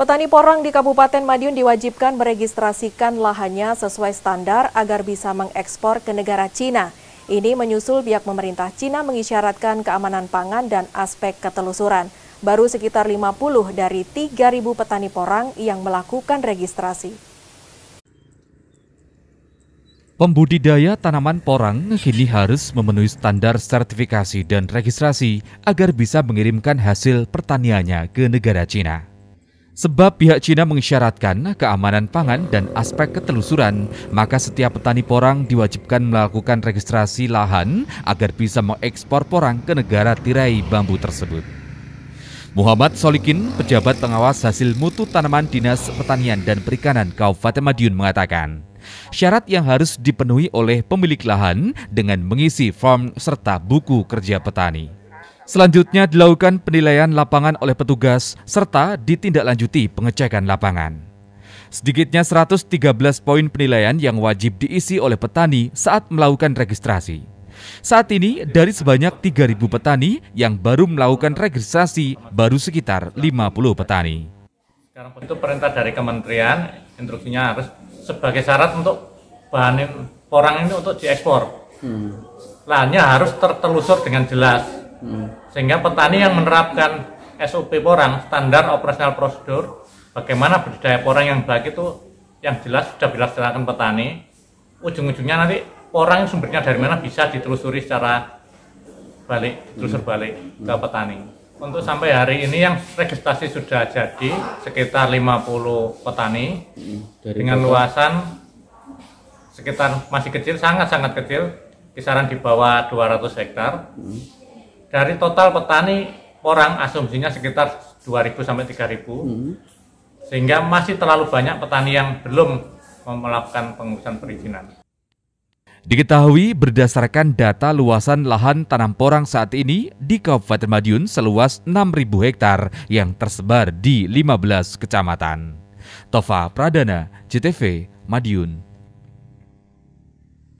Petani porang di Kabupaten Madiun diwajibkan meregistrasikan lahannya sesuai standar agar bisa mengekspor ke negara Cina. Ini menyusul pihak pemerintah Cina mengisyaratkan keamanan pangan dan aspek ketelusuran. Baru sekitar 50 dari 3.000 petani porang yang melakukan registrasi. Pembudidaya tanaman porang kini harus memenuhi standar sertifikasi dan registrasi agar bisa mengirimkan hasil pertaniannya ke negara Cina. Sebab pihak Cina mengisyaratkan keamanan pangan dan aspek ketelusuran, maka setiap petani porang diwajibkan melakukan registrasi lahan agar bisa mengekspor porang ke negara tirai bambu tersebut. Muhammad Solikin, pejabat pengawas hasil mutu tanaman Dinas Pertanian dan Perikanan Kabupaten Madiun mengatakan, syarat yang harus dipenuhi oleh pemilik lahan dengan mengisi form serta buku kerja petani. Selanjutnya dilakukan penilaian lapangan oleh petugas serta ditindaklanjuti pengecekan lapangan. Sedikitnya 113 poin penilaian yang wajib diisi oleh petani saat melakukan registrasi. Saat ini dari sebanyak 3.000 petani yang baru melakukan registrasi baru sekitar 50 petani. Sekarang itu perintah dari kementerian, instruksinya harus sebagai syarat untuk bahan porang ini untuk diekspor. Hmm. Lahannya harus tertelusur dengan jelas hmm. sehingga petani yang menerapkan SOP porang standar operasional prosedur bagaimana budidaya porang yang baik itu yang jelas sudah dilaksanakan petani ujung-ujungnya nanti porang sumbernya dari mana bisa ditelusuri secara balik ditelusur balik hmm. ke petani untuk sampai hari ini yang registrasi sudah jadi sekitar 50 petani hmm, dari dengan total. luasan sekitar masih kecil sangat-sangat kecil kisaran di bawah 200 hektar hmm dari total petani orang asumsinya sekitar 2.000 sampai 3.000 hmm. sehingga masih terlalu banyak petani yang belum melakukan pengurusan perizinan. Diketahui berdasarkan data luasan lahan tanam porang saat ini di Kabupaten Madiun seluas 6.000 hektar yang tersebar di 15 kecamatan. Tova Pradana, CTV, Madiun.